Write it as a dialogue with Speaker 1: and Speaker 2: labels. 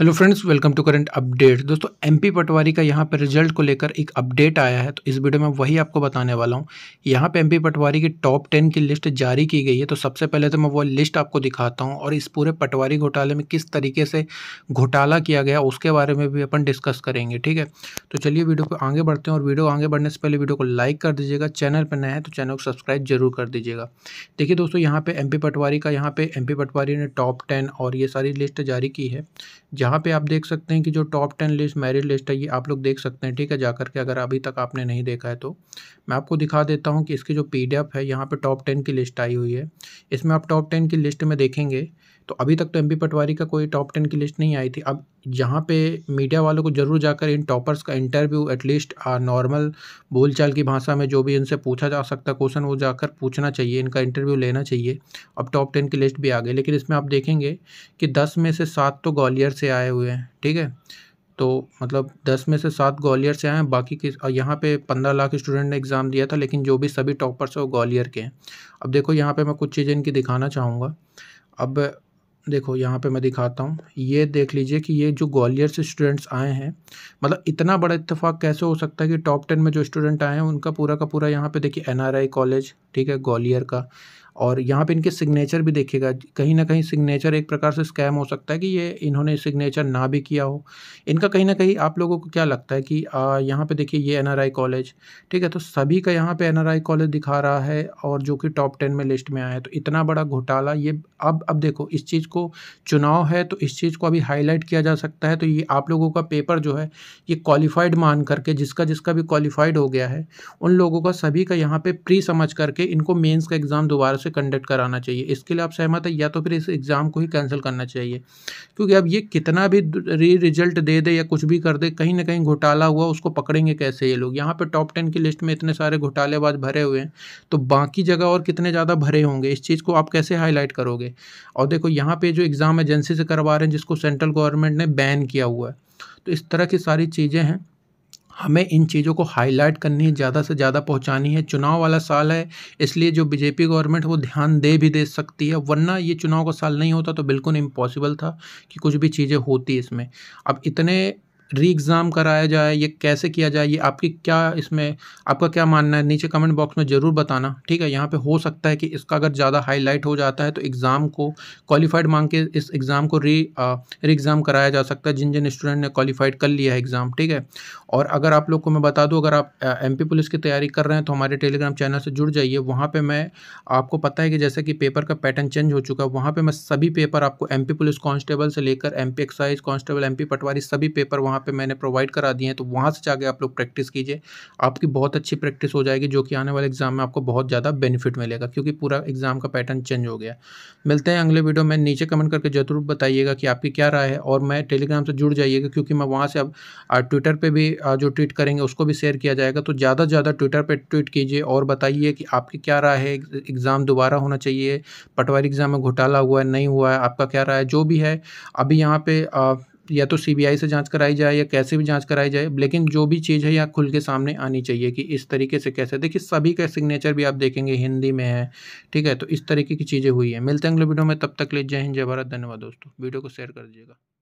Speaker 1: hello friends welcome to current update दोस्तों MP patwari का यहाँ पर रिजल्ट को लेकर एक अपडेट आया है तो इस वीडियो में वही आपको बताने वाला हूँ यहाँ पे एमपी पटवारी की टॉप टेन की लिस्ट जारी की गई है तो सबसे पहले तो मैं वो लिस्ट आपको दिखाता हूँ और इस पूरे पटवारी घोटाले में किस तरीके से घोटाला किया गया उसके बारे में भी अपन डिस्कस करेंगे ठीक है तो चलिए वीडियो को आगे बढ़ते हैं और वीडियो आगे बढ़ने से पहले वीडियो को लाइक कर दीजिएगा चैनल पर नया है तो चैनल को सब्सक्राइब जरूर कर दीजिएगा देखिए दोस्तों यहाँ पर एम पटवारी का यहाँ पर एम पटवारी ने टॉप टेन और ये सारी लिस्ट जारी की है यहाँ पे आप देख सकते हैं कि जो top ten list merit list है ये आप लोग देख सकते हैं ठीक है जाकर के अगर अभी तक आपने नहीं देखा है तो मैं आपको दिखा देता हूँ कि इसकी जो पी है यहाँ पर टॉप टेन की लिस्ट आई हुई है इसमें आप टॉप टेन की लिस्ट में देखेंगे तो अभी तक तो एम पटवारी का कोई टॉप टेन की लिस्ट नहीं आई थी अब यहाँ पे मीडिया वालों को ज़रूर जाकर इन टॉपर्स का इंटरव्यू एटलीस्ट नॉर्मल बोलचाल की भाषा में जो भी इनसे पूछा जा सकता क्वेश्चन वो जाकर पूछना चाहिए इनका इंटरव्यू लेना चाहिए अब टॉप टेन की लिस्ट भी आ गई लेकिन इसमें आप देखेंगे कि दस में से सात तो ग्वालियर से आए हुए हैं ठीक है तो मतलब दस में से सात ग्वालियर से आए हैं बाकी किस यहाँ पे पंद्रह लाख स्टूडेंट ने एग्ज़ाम दिया था लेकिन जो भी सभी टॉपर्स हैं वो ग्वालियर के हैं अब देखो यहाँ पे मैं कुछ चीज़ें इनकी दिखाना चाहूँगा अब देखो यहाँ पे मैं दिखाता हूँ ये देख लीजिए कि ये जो ग्वालियर से स्टूडेंट्स आए हैं मतलब इतना बड़ा इतफाक़ कैसे हो सकता है कि टॉप टेन में जो स्टूडेंट आए हैं उनका पूरा का पूरा यहाँ पर देखिए एन कॉलेज ठीक है ग्वालियर का और यहाँ पे इनके सिग्नेचर भी देखिएगा कहीं ना कहीं सिग्नेचर एक प्रकार से स्कैम हो सकता है कि ये इन्होंने सिग्नेचर ना भी किया हो इनका कहीं ना कहीं आप लोगों को क्या लगता है कि यहाँ पे देखिए ये एन कॉलेज ठीक है तो सभी का यहाँ पे एन कॉलेज दिखा रहा है और जो कि टॉप टेन में लिस्ट में आया है तो इतना बड़ा घोटाला ये अब अब देखो इस चीज़ को चुनाव है तो इस चीज़ को अभी हाईलाइट किया जा सकता है तो ये आप लोगों का पेपर जो है ये क्वालिफाइड मान करके जिसका जिसका भी क्वालिफाइड हो गया है उन लोगों का सभी का यहाँ पर प्री समझ करके इनको मेन्स का एग्ज़ाम दोबारा से कंडक्ट कराना चाहिए इसके लिए आप सहमत है या तो फिर इस एग्ज़ाम को ही कैंसिल करना चाहिए क्योंकि अब ये कितना भी री रिजल्ट दे दे या कुछ भी कर दे कहीं ना कहीं घोटाला हुआ उसको पकड़ेंगे कैसे ये लोग यहाँ पर टॉप टेन की लिस्ट में इतने सारे घोटालेबाज भरे हुए हैं तो बाकी जगह और कितने ज़्यादा भरे होंगे इस चीज़ को आप कैसे हाईलाइट करोगे और देखो यहाँ पर जो एग्ज़ाम एजेंसी से करवा रहे हैं जिसको सेंट्रल गवर्नमेंट ने बैन किया हुआ है तो इस तरह की सारी चीज़ें हैं हमें इन चीज़ों को हाईलाइट करनी है ज़्यादा से ज़्यादा पहुंचानी है चुनाव वाला साल है इसलिए जो बीजेपी गवर्नमेंट वो ध्यान दे भी दे सकती है वरना ये चुनाव का साल नहीं होता तो बिल्कुल इम्पॉसिबल था कि कुछ भी चीज़ें होती इसमें अब इतने री एग्ज़ाम कराया जाए ये कैसे किया जाए ये आपकी क्या इसमें आपका क्या मानना है नीचे कमेंट बॉक्स में ज़रूर बताना ठीक है यहाँ पे हो सकता है कि इसका अगर ज़्यादा हाईलाइट हो जाता है तो एग्ज़ाम को क्वालिफाइड मांग के इस एग्ज़ाम को री री एग्ज़ाम कराया जा सकता है जिन जिन स्टूडेंट ने क्वालिफाइड कर लिया है एग्ज़ाम ठीक है और अगर आप लोग को मैं बता दूँ अगर आप एम पुलिस की तैयारी कर रहे हैं तो हमारे टेलीग्राम चैनल से जुड़ जाइए वहाँ पर मैं आपको पता है कि जैसे कि पेपर का पैटर्न चेंज हो चुका है वहाँ पर मैं सभी पेपर आपको एम पुलिस कॉन्स्टेबल से लेकर M excise constable M patwari सभी पेपर वहाँ वहाँ पे मैंने प्रोवाइड करा दिए हैं तो वहाँ से जाके आप लोग प्रैक्टिस कीजिए आपकी बहुत अच्छी प्रैक्टिस हो जाएगी जो कि आने वाले एग्ज़ाम में आपको बहुत ज़्यादा बेनिफिट मिलेगा क्योंकि पूरा एग्ज़ाम का पैटर्न चेंज हो गया मिलते हैं अगले वीडियो में नीचे कमेंट करके ज़रूर बताइएगा कि आपकी क्या राय है और मैं टेलीग्राम से जुड़ जाइएगा क्योंकि मैं वहाँ से अब ट्विटर पर भी जो ट्वीट करेंगे उसको भी शेयर किया जाएगा तो ज़्यादा से ज़्यादा ट्विटर पर ट्वीट कीजिए और बताइए कि आपकी क्या राय है एग्ज़ाम दोबारा होना चाहिए पटवारी एग्ज़ाम में घोटाला हुआ है नहीं हुआ है आपका क्या राय है जो भी है अभी यहाँ पे या तो सीबीआई से जांच कराई जाए या कैसे भी जांच कराई जाए लेकिन जो भी चीज़ है या खुल के सामने आनी चाहिए कि इस तरीके से कैसे देखिए सभी का सिग्नेचर भी आप देखेंगे हिंदी में है ठीक है तो इस तरीके की चीज़ें हुई है मिलते हैं अगले वीडियो में तब तक ले जय हिंद जय भारत धन्यवाद दोस्तों वीडियो को शेयर कर दीजिएगा